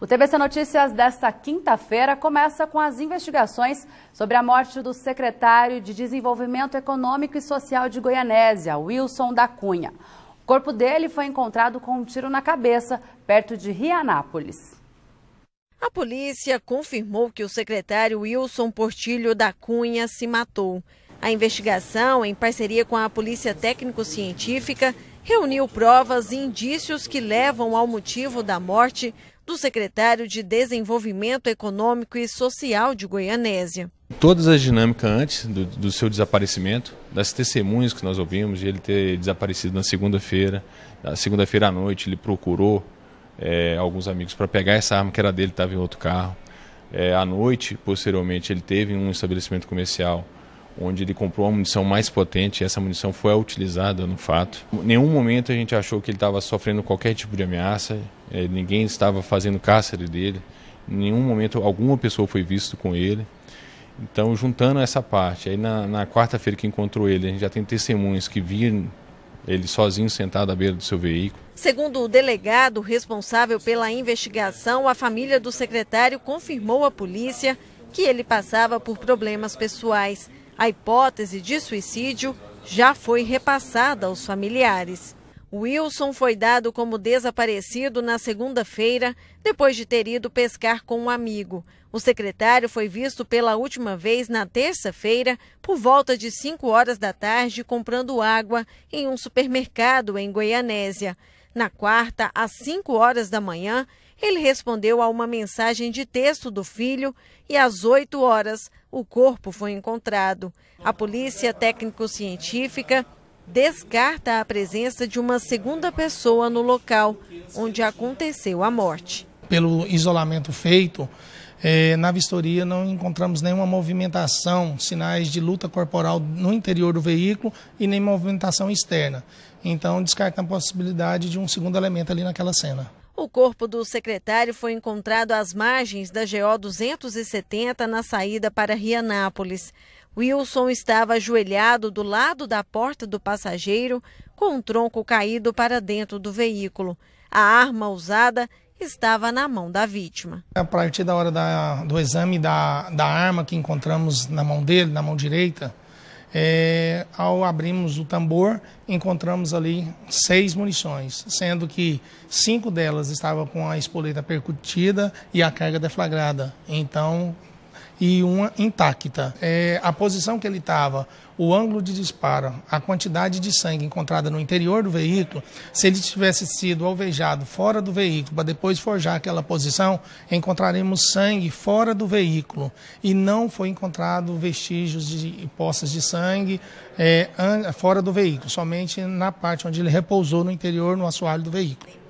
O TBC Notícias desta quinta-feira começa com as investigações sobre a morte do secretário de Desenvolvimento Econômico e Social de Goianésia, Wilson da Cunha. O corpo dele foi encontrado com um tiro na cabeça, perto de Rianápolis. A polícia confirmou que o secretário Wilson Portilho da Cunha se matou. A investigação, em parceria com a Polícia Técnico-Científica, reuniu provas e indícios que levam ao motivo da morte do secretário de Desenvolvimento Econômico e Social de Goianésia. Todas as dinâmicas antes do, do seu desaparecimento, das testemunhas que nós ouvimos, de ele ter desaparecido na segunda-feira, na segunda-feira à noite ele procurou é, alguns amigos para pegar essa arma que era dele, estava em outro carro. É, à noite, posteriormente, ele teve um estabelecimento comercial onde ele comprou uma munição mais potente e essa munição foi utilizada no fato. Em nenhum momento a gente achou que ele estava sofrendo qualquer tipo de ameaça, é, ninguém estava fazendo cárcere dele, em nenhum momento alguma pessoa foi vista com ele. Então, juntando essa parte, aí na, na quarta-feira que encontrou ele, a gente já tem testemunhas que viram ele sozinho sentado à beira do seu veículo. Segundo o delegado responsável pela investigação, a família do secretário confirmou à polícia que ele passava por problemas pessoais. A hipótese de suicídio já foi repassada aos familiares. Wilson foi dado como desaparecido na segunda-feira, depois de ter ido pescar com um amigo. O secretário foi visto pela última vez na terça-feira, por volta de 5 horas da tarde, comprando água em um supermercado em Goianésia. Na quarta, às 5 horas da manhã, ele respondeu a uma mensagem de texto do filho e, às 8 horas, o corpo foi encontrado. A polícia técnico-científica descarta a presença de uma segunda pessoa no local onde aconteceu a morte. Pelo isolamento feito, eh, na vistoria não encontramos nenhuma movimentação, sinais de luta corporal no interior do veículo e nem movimentação externa. Então descarta a possibilidade de um segundo elemento ali naquela cena. O corpo do secretário foi encontrado às margens da GO 270 na saída para Rianápolis. Wilson estava ajoelhado do lado da porta do passageiro, com um tronco caído para dentro do veículo. A arma usada estava na mão da vítima. A partir da hora da, do exame da, da arma que encontramos na mão dele, na mão direita, é, ao abrirmos o tambor, encontramos ali seis munições, sendo que cinco delas estavam com a espoleta percutida e a carga deflagrada. Então, e uma intacta. É, a posição que ele estava, o ângulo de disparo, a quantidade de sangue encontrada no interior do veículo, se ele tivesse sido alvejado fora do veículo para depois forjar aquela posição, encontraremos sangue fora do veículo e não foi encontrado vestígios de poças de sangue é, fora do veículo, somente na parte onde ele repousou no interior, no assoalho do veículo.